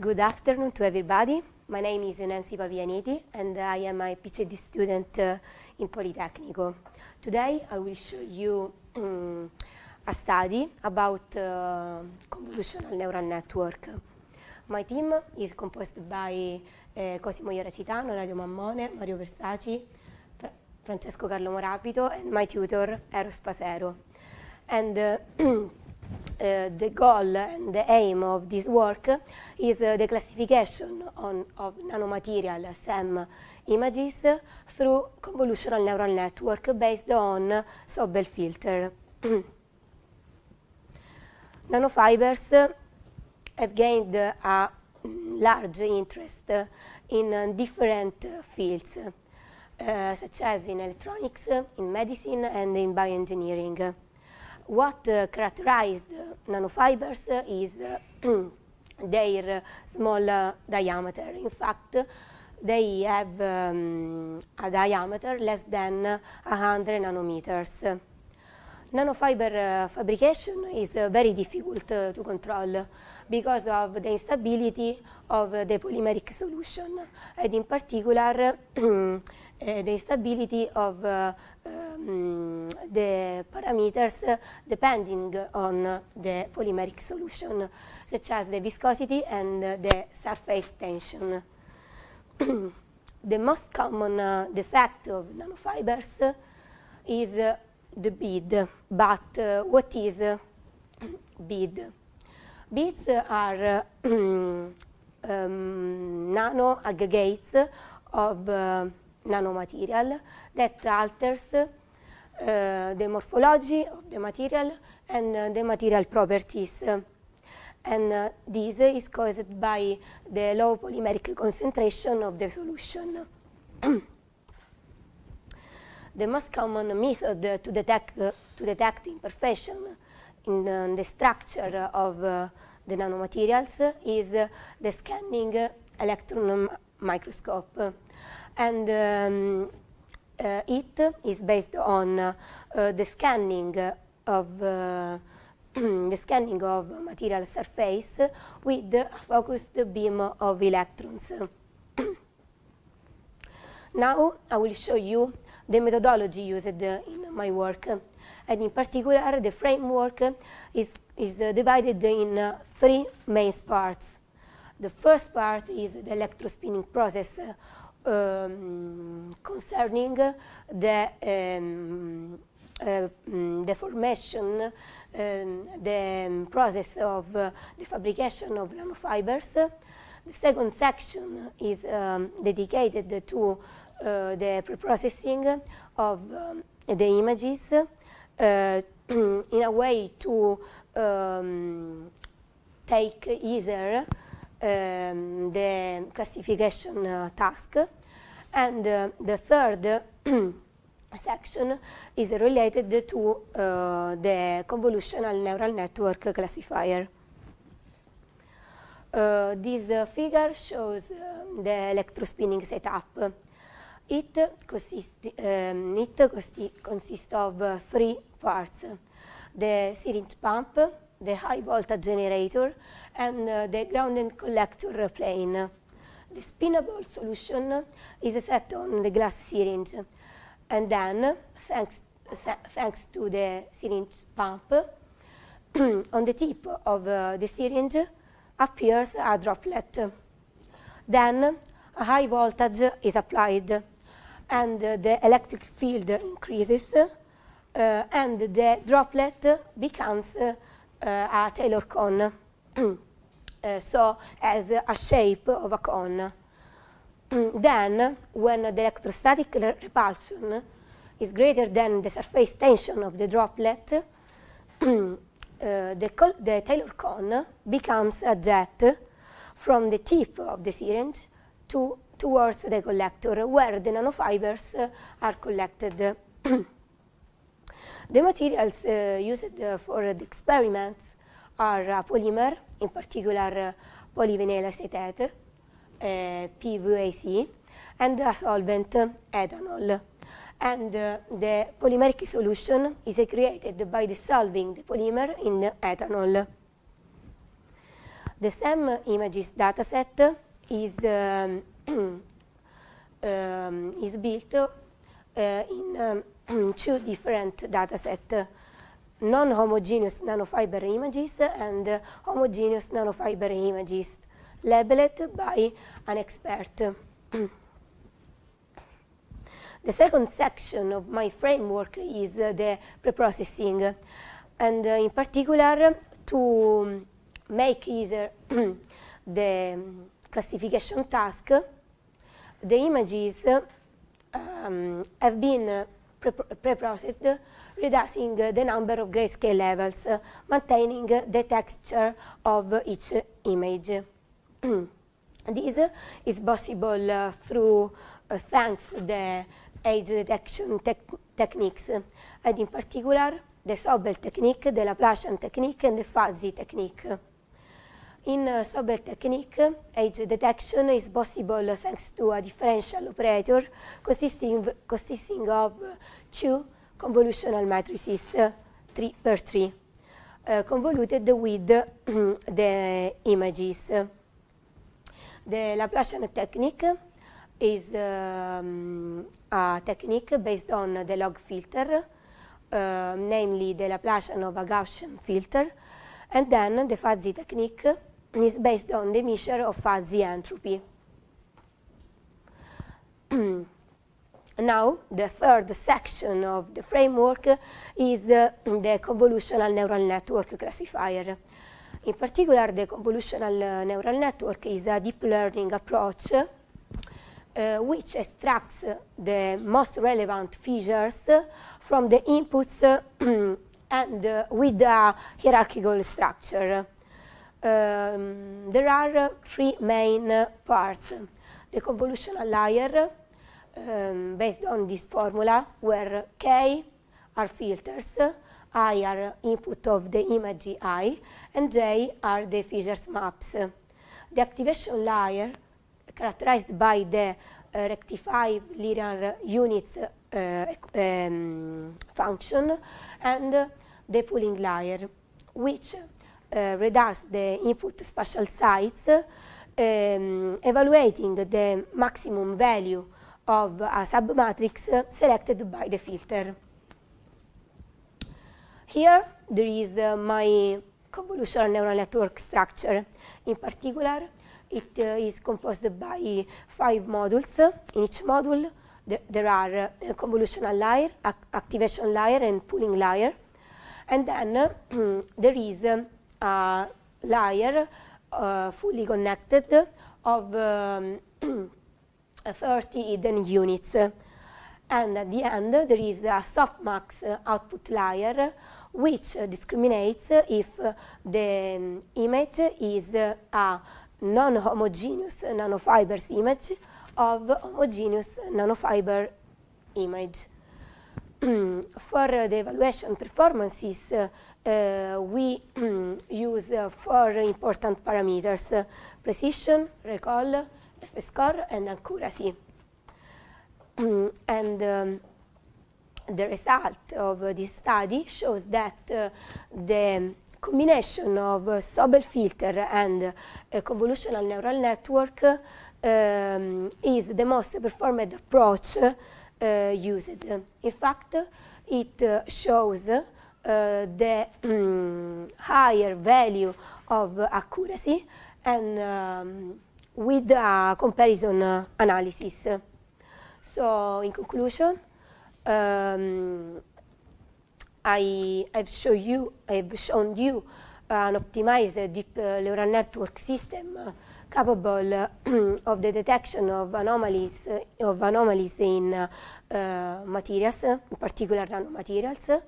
Good afternoon to everybody. My name is Nancy Pavianiti and I am a PhD student uh, in Politecnico. Today I will show you um, a study about uh, convolutional neural network. My team is composed by uh, Cosimo Ioracitano, Dario Mammone, Mario Versaci, Fra Francesco Carlo Morapito and my tutor Eros Pasero. And uh, Uh, the goal and the aim of this work is uh, the classification on, of nanomaterial SEM images through convolutional neural network based on Sobel filter. Nanofibers have gained a large interest in uh, different fields, uh, such as in electronics, in medicine and in bioengineering what uh, characterized nanofibers is uh, their small uh, diameter. In fact, they have um, a diameter less than 100 nanometers. Nanofiber uh, fabrication is uh, very difficult uh, to control because of the instability of the polymeric solution and in particular Eh, the stability of um, the parameters depending on the polymeric solution, such as the viscosity and the surface tension. the most common eh, defect of nanofibers is the bead, but uh, what is uh, bead? Beads are uh, um, nano aggregates of nanomaterial that alters uh, the morphology of the material and uh, the material properties. and uh, this is caused by the low polymeric concentration of the solution. the most common method to detect, to detect imperfection in the, the structure of uh, the nanomaterials is uh, the scanning electron microscope and um, uh, it is based on uh, the scanning of uh, the scanning of material surface with a focused beam of electrons. now I will show you the methodology used in my work and in particular the framework is, is uh, divided in uh, three main parts. The first part is the electrospinning process um, concerning the um, uh, mm, the formation, um, the process of uh, the fabrication of nanofibers. The second section is um, dedicated to uh, the preprocessing of um, the images uh, in a way to um, take easier um, the classification uh, task. And uh, the third section is related to uh, the convolutional neural network classifier. Uh, this uh, figure shows uh, the electrospinning setup. It, consist, um, it consists of three parts. The syringe pump, the high voltage generator, and uh, the ground and collector plane. The spinable solution is set on the glass syringe, and then, thanks, thanks to the syringe pump, on the tip of uh, the syringe appears a droplet. Then, a high voltage is applied, and the electric field increases, uh, and the droplet becomes uh, uh, a Taylor cone. Uh, so as a shape of a cone. then, when the electrostatic repulsion is greater than the surface tension of the droplet, uh, the, the Taylor cone becomes a jet from the tip of the syringe to, towards the collector, where the nanofibers are collected. The materials uh, used uh, for the experiments are uh, polymer, in particular polyvinyl acetate, PVAC, and a solvent, ethanol. And the polymeric solution is created by dissolving the polymer in the ethanol. The same images dataset is, um, um, is built uh, in um, two different data set uh, non-homogeneous nanofiber images and uh, homogeneous nanofiber images labeled by an expert. the second section of my framework is uh, the preprocessing and in particular to make easier the classification task the images um, have been preprocessed, pre reducing the number of grayscale levels, maintaining the texture of each image. this is possible uh, through uh, thanks to the age detection tec techniques, and in particular the Sobel technique, the Laplacian technique, and the Fuzzy technique. In uh, technique, age detection is possible thanks to a differential operator consisting, consisting of eh, two convolutional matrices uh, three per three, uh, convoluted with the images. The Laplacian technique is um, a technique based on the log filter, namely the Laplacian of a Gaussian filter, and then the fuzzy technique is based on the measure of fuzzy entropy. now, the third section of the framework is uh, the convolutional neural network classifier. In particular, the convolutional uh, neural network is a deep learning approach uh, which extracts the most relevant features from the inputs and uh, with a hierarchical structure um, there are three main parts. The convolutional layer um, based on this formula where k are filters, i are input of the image i, and j are the features maps. The activation layer characterized by the uh, rectify linear units uh, um, function and the pooling layer, which Eh, reduce the input spatial size, um, ehm, evaluating the maximum value of a submatrix selected by the filter. Here there is uh, my convolutional neural network structure. In particular, it uh, is composed by five modules. In each module, th there are uh, convolutional layer, ac activation layer, and pooling layer. And then there is um, uh, layer uh, fully connected of um, 30 hidden units. And at the end, there is a softmax uh, output layer which discriminates if the um, image is uh, a non-homogeneous nanofibers image of homogeneous nanofiber image. For the evaluation performances, uh, uh, we use uh, four important parameters, uh, precision, recall, F-score, and accuracy. and um, the result of this study shows that uh, the combination of uh, Sobel filter and uh, convolutional neural network um, is the most performed approach uh, used. In fact, it shows uh, the um, higher value of accuracy and um, with a comparison uh, analysis. So in conclusion, um, I have shown you, I've shown you an optimized uh, deep neural network system capable uh, of the detection of anomalies uh, of anomalies in uh, materials, in particular nanomaterials.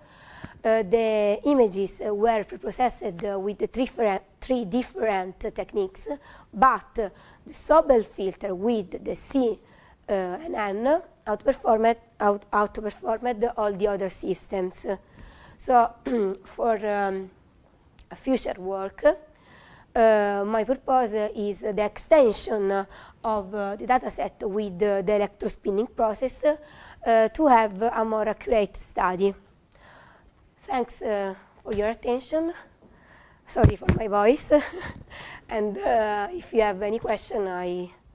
Uh, the images were preprocessed with the three, three different techniques, but the Sobel filter with the C uh, and N outperformed, out, outperformed all the other systems. So for um, future work, uh, my purpose is the extension of uh, the dataset with uh, the electrospinning process uh, to have a more accurate study. Thanks uh, for your attention. Sorry for my voice. and uh, if you have any question, I